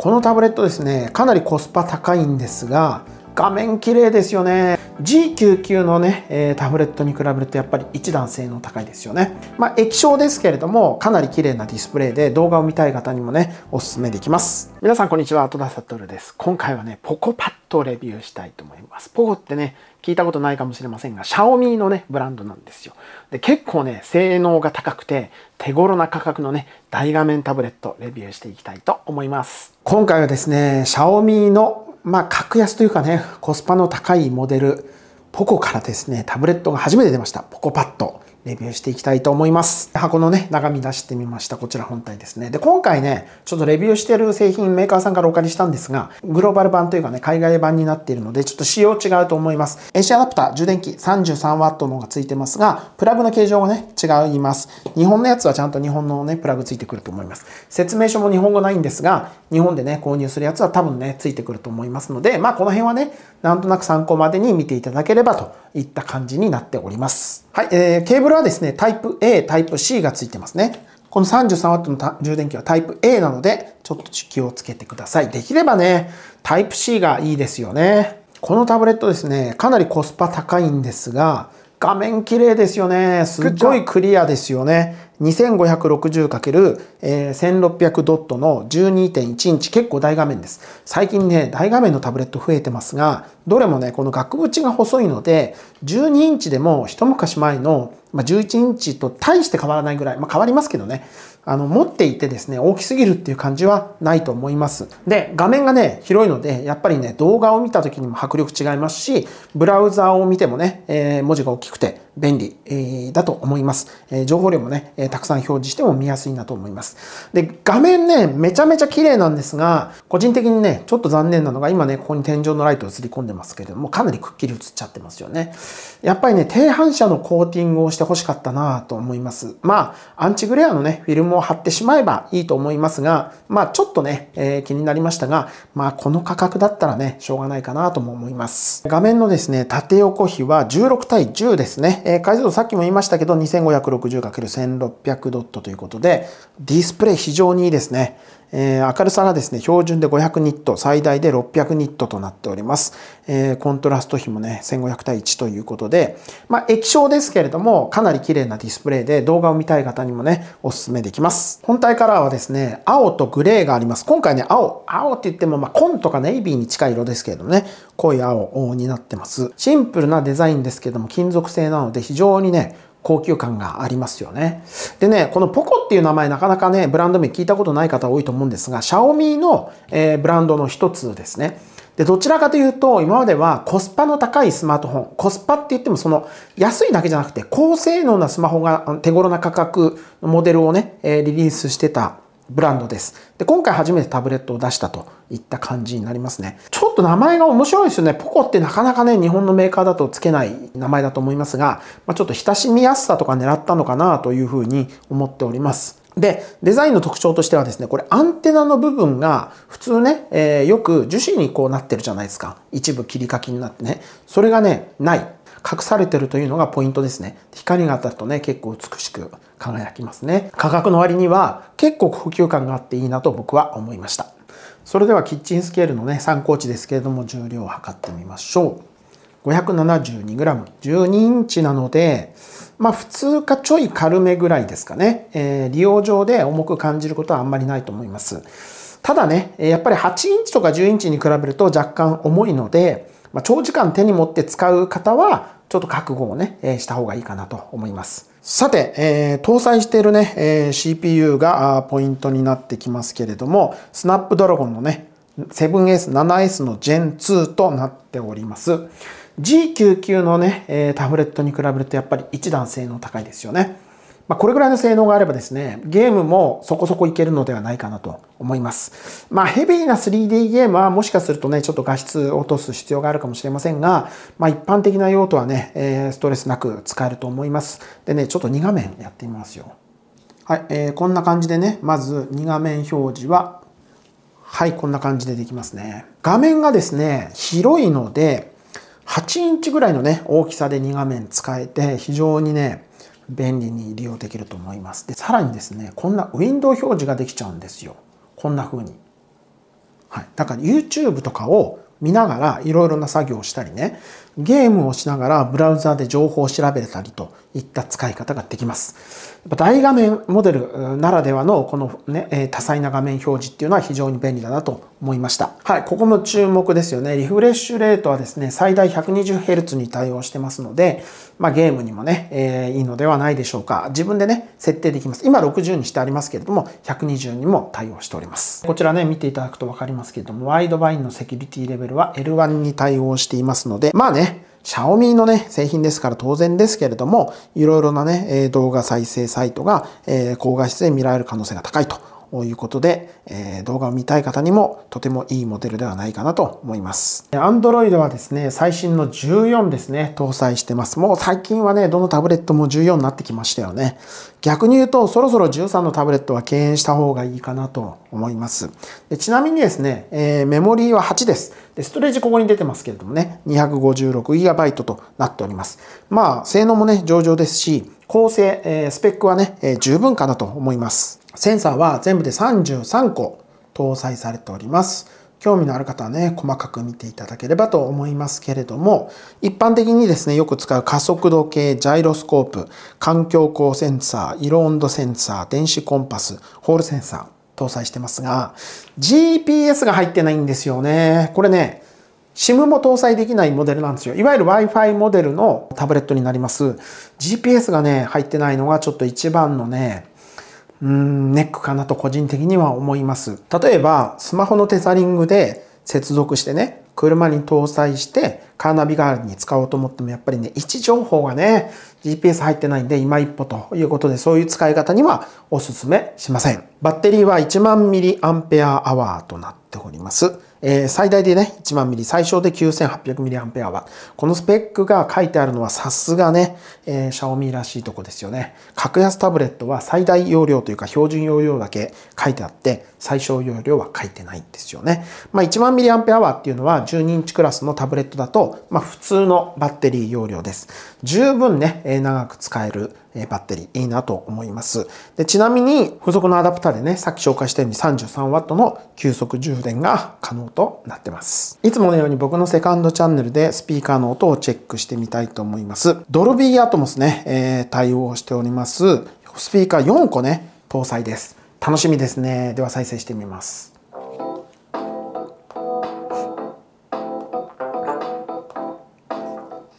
このタブレットですね、かなりコスパ高いんですが、画面綺麗ですよね。G99 のね、えー、タブレットに比べるとやっぱり一段性能高いですよね。まあ、液晶ですけれども、かなり綺麗なディスプレイで動画を見たい方にもね、おすすめできます。皆さんこんにちは、戸田悟です。今回はね、ポコパッドレビューしたいと思います。ポコってね、聞いたことないかもしれませんが、Xiaomi のね、ブランドなんですよ。で、結構ね、性能が高くて、手頃な価格のね、大画面タブレットレビューしていきたいと思います。今回はですね、Xiaomi の、まあ、格安というかね、コスパの高いモデル、ポコからですね、タブレットが初めて出ました。ポコパッド。レビューしていきたいと思います。箱のね、中身出してみました。こちら本体ですね。で、今回ね、ちょっとレビューしてる製品メーカーさんからお借りしたんですが、グローバル版というかね、海外版になっているので、ちょっと仕様違うと思います。AC アダプター、充電器 33W のが付いてますが、プラグの形状がね、違います。日本のやつはちゃんと日本のね、プラグ付いてくると思います。説明書も日本語ないんですが、日本でね、購入するやつは多分ね、付いてくると思いますので、まあこの辺はね、なんとなく参考までに見ていただければといった感じになっております。はい、えー、ケーブルはですね、タイプ A、タイプ C がついてますね。この 33W の充電器はタイプ A なので、ちょっと気をつけてください。できればね、タイプ C がいいですよね。このタブレットですね、かなりコスパ高いんですが、画面綺麗ですよね。すっごいクリアですよね。2560×1600 ドットの12.1インチ結構大画面です。最近ね、大画面のタブレット増えてますが、どれもね、この額縁が細いので、12インチでも一昔前のまあ、11インチと大して変わらないぐらい、まあ、変わりますけどね、あの、持っていてですね、大きすぎるっていう感じはないと思います。で、画面がね、広いので、やっぱりね、動画を見た時にも迫力違いますし、ブラウザーを見てもね、えー、文字が大きくて、便利、えー、だと思います。え情報量もね、えたくさん表示しても見やすいなと思います。で、画面ね、めちゃめちゃ綺麗なんですが、個人的にね、ちょっと残念なのが、今ね、ここに天井のライト映り込んでますけれども、かなりくっきり映っちゃってますよね。やっぱりね、低反射のコーティングをして欲しかったなと思います。まあ、アンチグレアのね、フィルムを貼ってしまえばいいと思いますが、まあ、ちょっとね、えー、気になりましたが、まあ、この価格だったらね、しょうがないかなとも思います。画面のですね、縦横比は16対10ですね。えー、解像度さっきも言いましたけど 2560×1600 ドットということでディスプレイ非常にいいですね。えー、明るさがですね、標準で500ニット、最大で600ニットとなっております。えー、コントラスト比もね、1500対1ということで、まあ、液晶ですけれども、かなり綺麗なディスプレイで動画を見たい方にもね、おすすめできます。本体カラーはですね、青とグレーがあります。今回ね、青、青って言っても、まあ、紺とかネイビーに近い色ですけれどもね、濃い青になってます。シンプルなデザインですけども、金属製なので非常にね、高級感がありますよね。でね、このポコっていう名前なかなかね、ブランド名聞いたことない方多いと思うんですが、シャオミの、えー、ブランドの一つですね。で、どちらかというと、今まではコスパの高いスマートフォン、コスパって言ってもその安いだけじゃなくて高性能なスマホが手頃な価格のモデルをね、えリリースしてたブランドです。で、今回初めてタブレットを出したといった感じになりますね。ちょっと名前が面白いですよね。ポコってなかなかね、日本のメーカーだと付けない名前だと思いますが、まあ、ちょっと親しみやすさとか狙ったのかなというふうに思っております。で、デザインの特徴としてはですね、これアンテナの部分が普通ね、えー、よく樹脂にこうなってるじゃないですか。一部切り欠きになってね。それがね、ない。隠されてるというのがポイントですね。光が当たるとね、結構美しく輝きますね。価格の割には結構高級感があっていいなと僕は思いました。それではキッチンスケールのね、参考値ですけれども、重量を測ってみましょう。572g、12インチなので、まあ普通かちょい軽めぐらいですかね。えー、利用上で重く感じることはあんまりないと思います。ただね、やっぱり8インチとか10インチに比べると若干重いので、まあ、長時間手に持って使う方は、ちょっと覚悟をね、えした方がいいかなと思います。さて、えー、搭載しているね、えー、CPU がポイントになってきますけれども、スナップドラゴンのね、7S、7S の Gen2 となっております。G99 のね、えー、タブレットに比べるとやっぱり一段性能高いですよね。まあ、これぐらいの性能があればですね、ゲームもそこそこいけるのではないかなと思います。まあ、ヘビーな 3D ゲームはもしかするとね、ちょっと画質落とす必要があるかもしれませんが、まあ、一般的な用途はね、えー、ストレスなく使えると思います。でね、ちょっと2画面やってみますよ。はい、えー、こんな感じでね、まず2画面表示は、はい、こんな感じでできますね。画面がですね、広いので、8インチぐらいのね、大きさで2画面使えて、非常にね、便利に利用できると思います。で、さらにですね、こんなウィンドウ表示ができちゃうんですよ。こんな風に。はい。だから YouTube とかを見ながらいろいろな作業をしたりね、ゲームをしながらブラウザで情報を調べたりといった使い方ができます。大画面モデルならではのこの、ね、多彩な画面表示っていうのは非常に便利だなと思いました。はい、ここも注目ですよね。リフレッシュレートはですね、最大 120Hz に対応してますので、まあ、ゲームにもね、えー、いいのではないでしょうか。自分でね、設定できます。今60にしてありますけれども、120にも対応しております。こちらね、見ていただくとわかりますけれども、ワイドバインのセキュリティレベルは L1 に対応していますので、まあね、Xiaomi のね、製品ですから当然ですけれども、いろいろなね、動画再生サイトが、高画質で見られる可能性が高いということで、え動画を見たい方にもとてもいいモデルではないかなと思います。Android はですね、最新の14ですね、搭載してます。もう最近はね、どのタブレットも14になってきましたよね。逆に言うと、そろそろ13のタブレットは敬遠した方がいいかなと思います。でちなみにですね、えー、メモリーは8です。で、ストレージここに出てますけれどもね、256GB となっております。まあ、性能もね、上々ですし、構成、えー、スペックはね、えー、十分かなと思います。センサーは全部で33個搭載されております。興味のある方はね、細かく見ていただければと思いますけれども、一般的にですね、よく使う加速度計、ジャイロスコープ、環境光センサー、色温度センサー、電子コンパス、ホールセンサー、搭載してますが、GPS が入ってないんですよね。これね、SIM も搭載できないモデルなんですよ。いわゆる Wi-Fi モデルのタブレットになります。GPS がね、入ってないのがちょっと一番のね、うん、ネックかなと個人的には思います。例えば、スマホのテザリングで接続してね、車に搭載してカーナビ代わりに使おうと思ってもやっぱりね、位置情報がね、GPS 入ってないんで今一歩ということでそういう使い方にはお勧めしません。バッテリーは1アンペア m a h となっております。えー、最大でね、1万ミリ、最小で 9800mAh。このスペックが書いてあるのはさすがね、えー、Xiaomi らしいとこですよね。格安タブレットは最大容量というか標準容量だけ書いてあって、最小容量は書いてないんですよね。まあ、1万 mAh っていうのは12インチクラスのタブレットだと、まあ、普通のバッテリー容量です。十分ね、長く使えるバッテリーいいなと思います。でちなみに付属のアダプターでね、さっき紹介したように 33W の急速充電が可能となってます。いつものように僕のセカンドチャンネルでスピーカーの音をチェックしてみたいと思います。ドルビーアトモスね、えー、対応しております。スピーカー4個ね、搭載です。楽しみですね。では再生してみます。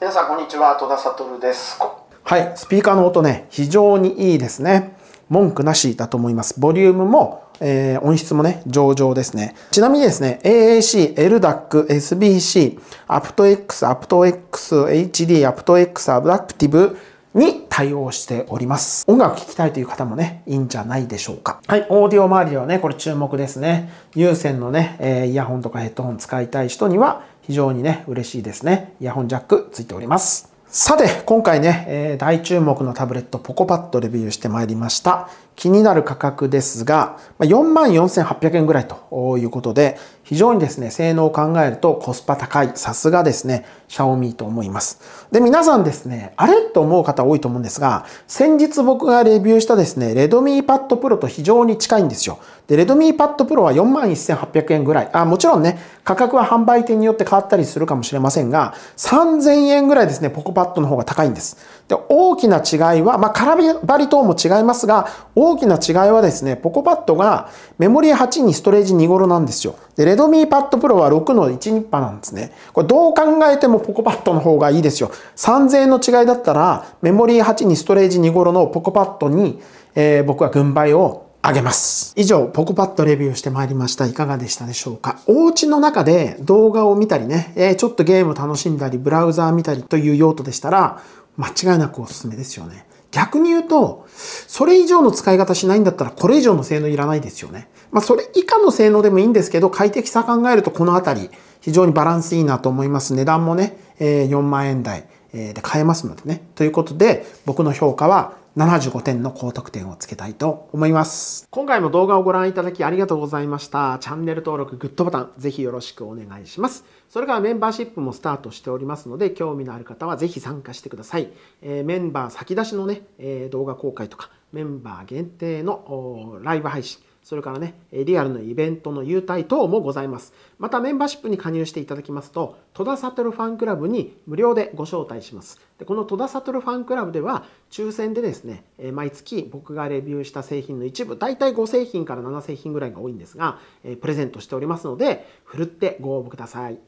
皆さんこんにちは戸田悟ですはい、スピーカーの音ね、非常にいいですね。文句なしだと思います。ボリュームも、えー、音質もね、上々ですね。ちなみにですね、AAC、LDAC、SBC、AptX、AptX、HD、AptX、Adaptive に対応しております。音楽聴きたいという方もね、いいんじゃないでしょうか。はい、オーディオ周りではね、これ注目ですね。有線のね、えー、イヤホンとかヘッドホン使いたい人には非常にね、嬉しいですね。イヤホンジャックついております。さて、今回ね、大注目のタブレットポコパッドレビューしてまいりました。気になる価格ですが、44,800円ぐらいということで、非常にですね、性能を考えるとコスパ高い、さすがですね、シャオミと思います。で、皆さんですね、あれと思う方多いと思うんですが、先日僕がレビューしたですね、レドミーパッドプロと非常に近いんですよ。で、レドミーパッドプロは41,800円ぐらい。あ、もちろんね、価格は販売店によって変わったりするかもしれませんが、3000円ぐらいですね、ポコパッドの方が高いんです。で、大きな違いは、まあ、カラバリ等も違いますが、大大きな違いはですね、ポコパッドがメモリー8にストレージ2頃なんですよ。で、レドミーパッドプロは6の1ニッパなんですね。これどう考えてもポコパッドの方がいいですよ。3000円の違いだったら、メモリー8にストレージ2頃のポコパッドに、えー、僕は軍配をあげます。以上、ポコパッドレビューしてまいりました。いかがでしたでしょうかお家の中で動画を見たりね、えー、ちょっとゲーム楽しんだり、ブラウザー見たりという用途でしたら、間違いなくおすすめですよね。逆に言うと、それ以上の使い方しないんだったらこれ以上の性能いらないですよね。まあそれ以下の性能でもいいんですけど、快適さ考えるとこのあたり、非常にバランスいいなと思います。値段もね、え4万円台で買えますのでね。ということで、僕の評価は75点の高得点をつけたいと思います。今回も動画をご覧いただきありがとうございました。チャンネル登録、グッドボタン、ぜひよろしくお願いします。それからメンバーシップもスタートしておりますので、興味のある方はぜひ参加してください。えー、メンバー先出しのね、えー、動画公開とか、メンバー限定のライブ配信、それからね、リアルのイベントの優待等もございます。またメンバーシップに加入していただきますと、戸田悟ファンクラブに無料でご招待します。でこの戸田悟ファンクラブでは、抽選でですね、毎月僕がレビューした製品の一部、大体5製品から7製品ぐらいが多いんですが、プレゼントしておりますので、ふるってご応募ください。